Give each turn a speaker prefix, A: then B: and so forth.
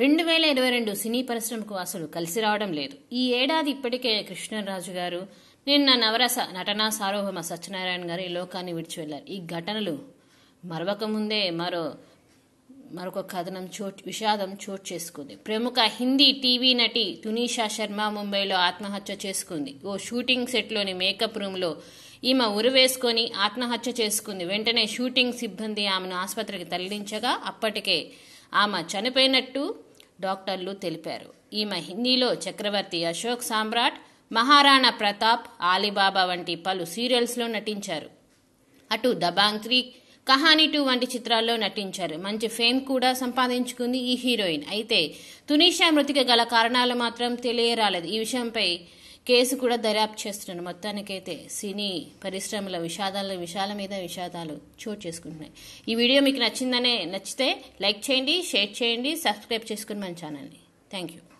A: రెండు వేల ఇరవై రెండు సినీ పరిశ్రమకు అసలు కలిసి రావడం లేదు ఈ ఏడాది ఇప్పటికే కృష్ణరాజు గారు నిన్న నవరస నటనా సార్వభౌమ సత్యనారాయణ గారు ఈ లోకాన్ని విడిచి వెళ్లారు ఈ ఘటనలు మరవకముందే మరో మరొక కథనం చోటు విషాదం చోటు చేసుకుంది ప్రముఖ హిందీ టీవీ నటి తునీషా శర్మ ముంబైలో ఆత్మహత్య చేసుకుంది ఓ షూటింగ్ సెట్లోని మేకప్ రూమ్లో ఈమె ఉరివేసుకొని ఆత్మహత్య చేసుకుంది వెంటనే షూటింగ్ సిబ్బంది ఆమెను ఆసుపత్రికి తరలించగా అప్పటికే ఆమె చనిపోయినట్టు డాక్టర్లు తెలిపారు ఈమె హిందీలో చక్రవర్తి అశోక్ సామ్రాట్ మహారాణా ప్రతాప్ ఆలీబాబా వంటి పలు సీరియల్స్లో నటించారు అటు దబాంగ్ త్రీ కహానీ టూ వంటి చిత్రాల్లో నటించారు మంచి ఫేమ్ కూడా సంపాదించుకుంది ఈ హీరోయిన్ అయితే తునీషా మృతిక గల కారణాలు మాత్రం తెలియరాలేదు ఈ విషయంపై కేసు కూడా దర్యాప్తు చేస్తున్నాను మొత్తానికైతే సినీ పరిశ్రమల విషాదాల విషాల మీద విషాదాలు చోటు చేసుకుంటున్నాయి ఈ వీడియో మీకు నచ్చిందనే నచ్చితే లైక్ చేయండి షేర్ చేయండి సబ్స్క్రైబ్ చేసుకుని మన ఛానల్ని థ్యాంక్ యూ